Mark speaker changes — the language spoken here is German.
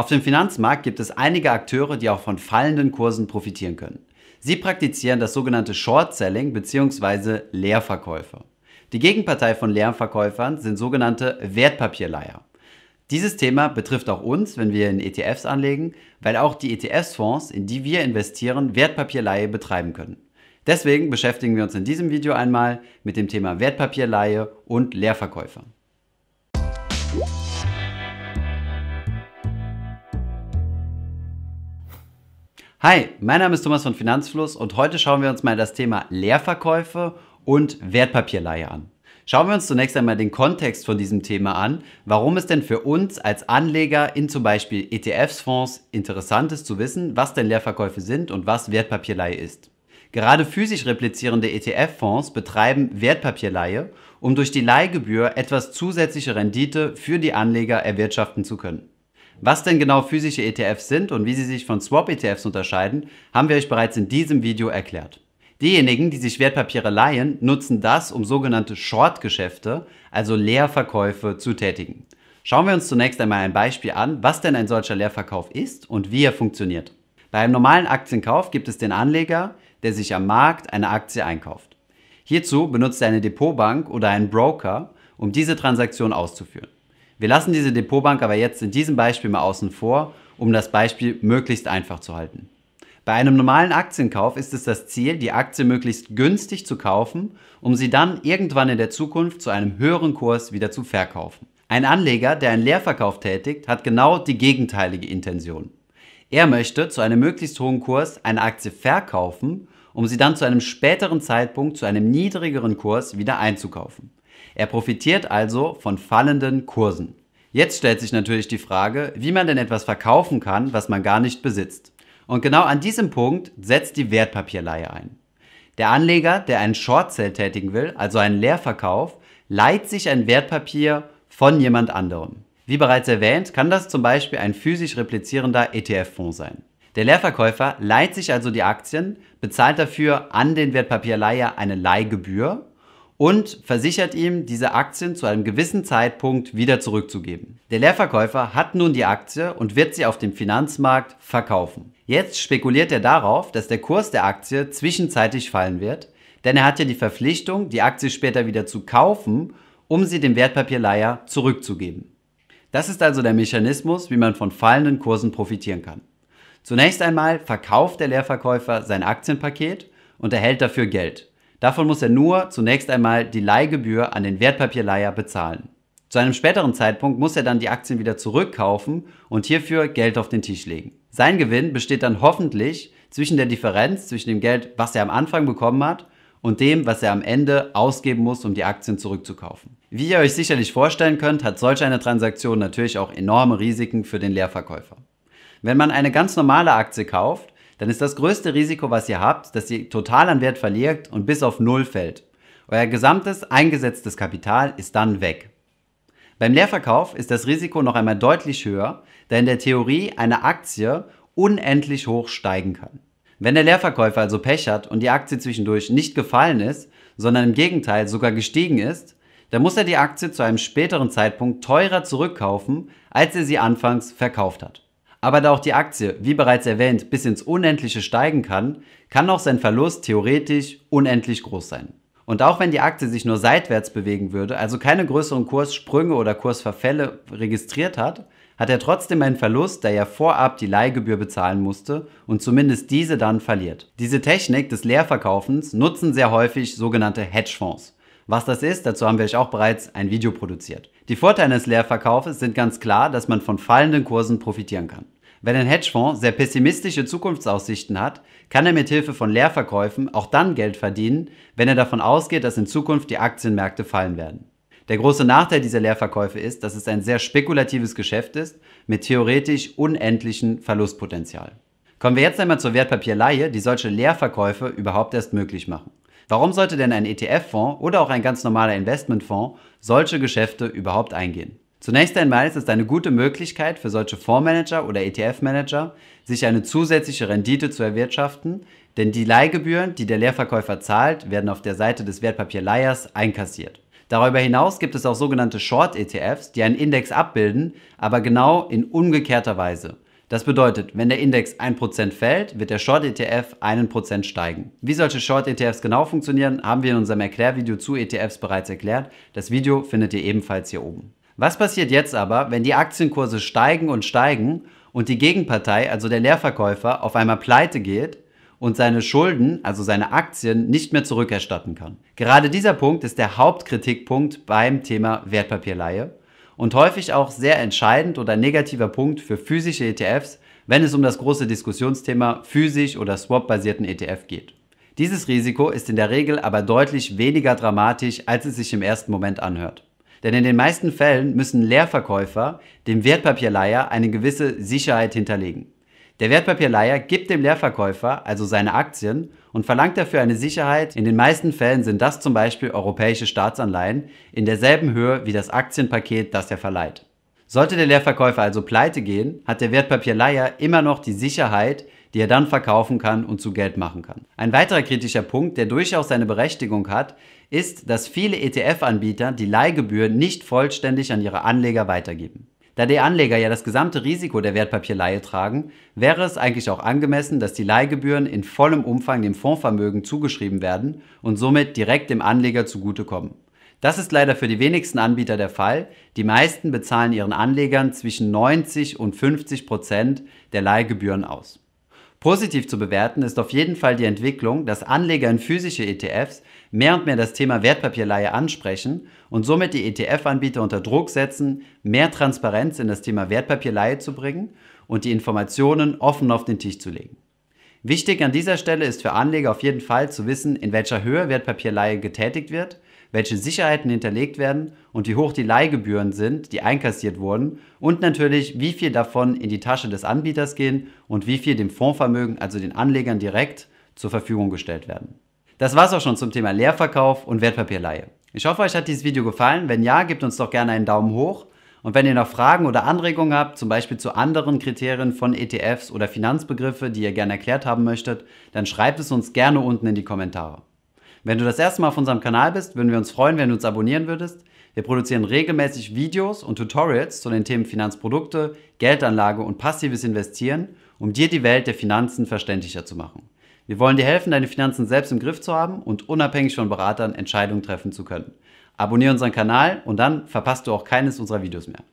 Speaker 1: Auf dem Finanzmarkt gibt es einige Akteure, die auch von fallenden Kursen profitieren können. Sie praktizieren das sogenannte Short-Selling bzw. Leerverkäufe. Die Gegenpartei von Leerverkäufern sind sogenannte Wertpapierleiher. Dieses Thema betrifft auch uns, wenn wir in ETFs anlegen, weil auch die ETFs-Fonds, in die wir investieren, Wertpapierleihe betreiben können. Deswegen beschäftigen wir uns in diesem Video einmal mit dem Thema Wertpapierleihe und Leerverkäufer. Hi, mein Name ist Thomas von Finanzfluss und heute schauen wir uns mal das Thema Leerverkäufe und Wertpapierleihe an. Schauen wir uns zunächst einmal den Kontext von diesem Thema an, warum es denn für uns als Anleger in zum Beispiel ETFs, Fonds interessant ist zu wissen, was denn Leerverkäufe sind und was Wertpapierleihe ist. Gerade physisch replizierende ETF-Fonds betreiben Wertpapierleihe, um durch die Leihgebühr etwas zusätzliche Rendite für die Anleger erwirtschaften zu können. Was denn genau physische ETFs sind und wie sie sich von Swap-ETFs unterscheiden, haben wir euch bereits in diesem Video erklärt. Diejenigen, die sich Wertpapiere leihen, nutzen das, um sogenannte Short-Geschäfte, also Leerverkäufe, zu tätigen. Schauen wir uns zunächst einmal ein Beispiel an, was denn ein solcher Leerverkauf ist und wie er funktioniert. Bei einem normalen Aktienkauf gibt es den Anleger, der sich am Markt eine Aktie einkauft. Hierzu benutzt er eine Depotbank oder einen Broker, um diese Transaktion auszuführen. Wir lassen diese Depotbank aber jetzt in diesem Beispiel mal außen vor, um das Beispiel möglichst einfach zu halten. Bei einem normalen Aktienkauf ist es das Ziel, die Aktie möglichst günstig zu kaufen, um sie dann irgendwann in der Zukunft zu einem höheren Kurs wieder zu verkaufen. Ein Anleger, der einen Leerverkauf tätigt, hat genau die gegenteilige Intention. Er möchte zu einem möglichst hohen Kurs eine Aktie verkaufen, um sie dann zu einem späteren Zeitpunkt zu einem niedrigeren Kurs wieder einzukaufen. Er profitiert also von fallenden Kursen. Jetzt stellt sich natürlich die Frage, wie man denn etwas verkaufen kann, was man gar nicht besitzt. Und genau an diesem Punkt setzt die Wertpapierleihe ein. Der Anleger, der einen Short Sale tätigen will, also einen Leerverkauf, leiht sich ein Wertpapier von jemand anderem. Wie bereits erwähnt, kann das zum Beispiel ein physisch replizierender ETF-Fonds sein. Der Leerverkäufer leiht sich also die Aktien, bezahlt dafür an den Wertpapierleiher eine Leihgebühr und versichert ihm, diese Aktien zu einem gewissen Zeitpunkt wieder zurückzugeben. Der Leerverkäufer hat nun die Aktie und wird sie auf dem Finanzmarkt verkaufen. Jetzt spekuliert er darauf, dass der Kurs der Aktie zwischenzeitlich fallen wird, denn er hat ja die Verpflichtung, die Aktie später wieder zu kaufen, um sie dem Wertpapierleiher zurückzugeben. Das ist also der Mechanismus, wie man von fallenden Kursen profitieren kann. Zunächst einmal verkauft der Leerverkäufer sein Aktienpaket und erhält dafür Geld. Davon muss er nur zunächst einmal die Leihgebühr an den Wertpapierleiher bezahlen. Zu einem späteren Zeitpunkt muss er dann die Aktien wieder zurückkaufen und hierfür Geld auf den Tisch legen. Sein Gewinn besteht dann hoffentlich zwischen der Differenz zwischen dem Geld, was er am Anfang bekommen hat, und dem, was er am Ende ausgeben muss, um die Aktien zurückzukaufen. Wie ihr euch sicherlich vorstellen könnt, hat solch eine Transaktion natürlich auch enorme Risiken für den Leerverkäufer. Wenn man eine ganz normale Aktie kauft, dann ist das größte Risiko, was ihr habt, dass ihr total an Wert verliert und bis auf Null fällt. Euer gesamtes eingesetztes Kapital ist dann weg. Beim Leerverkauf ist das Risiko noch einmal deutlich höher, da in der Theorie eine Aktie unendlich hoch steigen kann. Wenn der Leerverkäufer also Pech hat und die Aktie zwischendurch nicht gefallen ist, sondern im Gegenteil sogar gestiegen ist, dann muss er die Aktie zu einem späteren Zeitpunkt teurer zurückkaufen, als er sie anfangs verkauft hat. Aber da auch die Aktie, wie bereits erwähnt, bis ins Unendliche steigen kann, kann auch sein Verlust theoretisch unendlich groß sein. Und auch wenn die Aktie sich nur seitwärts bewegen würde, also keine größeren Kurssprünge oder Kursverfälle registriert hat, hat er trotzdem einen Verlust, da er vorab die Leihgebühr bezahlen musste und zumindest diese dann verliert. Diese Technik des Leerverkaufens nutzen sehr häufig sogenannte Hedgefonds. Was das ist, dazu haben wir euch auch bereits ein Video produziert. Die Vorteile eines Leerverkaufes sind ganz klar, dass man von fallenden Kursen profitieren kann. Wenn ein Hedgefonds sehr pessimistische Zukunftsaussichten hat, kann er mit Hilfe von Leerverkäufen auch dann Geld verdienen, wenn er davon ausgeht, dass in Zukunft die Aktienmärkte fallen werden. Der große Nachteil dieser Leerverkäufe ist, dass es ein sehr spekulatives Geschäft ist mit theoretisch unendlichem Verlustpotenzial. Kommen wir jetzt einmal zur Wertpapierleihe, die solche Leerverkäufe überhaupt erst möglich machen. Warum sollte denn ein ETF-Fonds oder auch ein ganz normaler Investmentfonds solche Geschäfte überhaupt eingehen? Zunächst einmal ist es eine gute Möglichkeit für solche Fondsmanager oder ETF-Manager, sich eine zusätzliche Rendite zu erwirtschaften, denn die Leihgebühren, die der Leerverkäufer zahlt, werden auf der Seite des Wertpapierleihers einkassiert. Darüber hinaus gibt es auch sogenannte Short-ETFs, die einen Index abbilden, aber genau in umgekehrter Weise. Das bedeutet, wenn der Index 1% fällt, wird der Short ETF 1% steigen. Wie solche Short ETFs genau funktionieren, haben wir in unserem Erklärvideo zu ETFs bereits erklärt. Das Video findet ihr ebenfalls hier oben. Was passiert jetzt aber, wenn die Aktienkurse steigen und steigen und die Gegenpartei, also der Leerverkäufer, auf einmal pleite geht und seine Schulden, also seine Aktien, nicht mehr zurückerstatten kann? Gerade dieser Punkt ist der Hauptkritikpunkt beim Thema Wertpapierleihe und häufig auch sehr entscheidend oder negativer Punkt für physische ETFs, wenn es um das große Diskussionsthema physisch oder swap-basierten ETF geht. Dieses Risiko ist in der Regel aber deutlich weniger dramatisch, als es sich im ersten Moment anhört. Denn in den meisten Fällen müssen Leerverkäufer dem Wertpapierleiher eine gewisse Sicherheit hinterlegen. Der Wertpapierleiher gibt dem Leerverkäufer also seine Aktien und verlangt dafür eine Sicherheit. In den meisten Fällen sind das zum Beispiel europäische Staatsanleihen in derselben Höhe wie das Aktienpaket, das er verleiht. Sollte der Leerverkäufer also pleite gehen, hat der Wertpapierleiher immer noch die Sicherheit, die er dann verkaufen kann und zu Geld machen kann. Ein weiterer kritischer Punkt, der durchaus seine Berechtigung hat, ist, dass viele ETF-Anbieter die Leihgebühr nicht vollständig an ihre Anleger weitergeben. Da die Anleger ja das gesamte Risiko der Wertpapierleihe tragen, wäre es eigentlich auch angemessen, dass die Leihgebühren in vollem Umfang dem Fondsvermögen zugeschrieben werden und somit direkt dem Anleger zugutekommen. Das ist leider für die wenigsten Anbieter der Fall. Die meisten bezahlen ihren Anlegern zwischen 90 und 50 Prozent der Leihgebühren aus. Positiv zu bewerten ist auf jeden Fall die Entwicklung, dass Anleger in physische ETFs mehr und mehr das Thema Wertpapierleihe ansprechen und somit die ETF-Anbieter unter Druck setzen, mehr Transparenz in das Thema Wertpapierleihe zu bringen und die Informationen offen auf den Tisch zu legen. Wichtig an dieser Stelle ist für Anleger auf jeden Fall zu wissen, in welcher Höhe Wertpapierleihe getätigt wird welche Sicherheiten hinterlegt werden und wie hoch die Leihgebühren sind, die einkassiert wurden und natürlich, wie viel davon in die Tasche des Anbieters gehen und wie viel dem Fondsvermögen, also den Anlegern direkt, zur Verfügung gestellt werden. Das war's auch schon zum Thema Leerverkauf und Wertpapierleihe. Ich hoffe, euch hat dieses Video gefallen. Wenn ja, gebt uns doch gerne einen Daumen hoch. Und wenn ihr noch Fragen oder Anregungen habt, zum Beispiel zu anderen Kriterien von ETFs oder Finanzbegriffe, die ihr gerne erklärt haben möchtet, dann schreibt es uns gerne unten in die Kommentare. Wenn du das erste Mal auf unserem Kanal bist, würden wir uns freuen, wenn du uns abonnieren würdest. Wir produzieren regelmäßig Videos und Tutorials zu den Themen Finanzprodukte, Geldanlage und passives Investieren, um dir die Welt der Finanzen verständlicher zu machen. Wir wollen dir helfen, deine Finanzen selbst im Griff zu haben und unabhängig von Beratern Entscheidungen treffen zu können. Abonniere unseren Kanal und dann verpasst du auch keines unserer Videos mehr.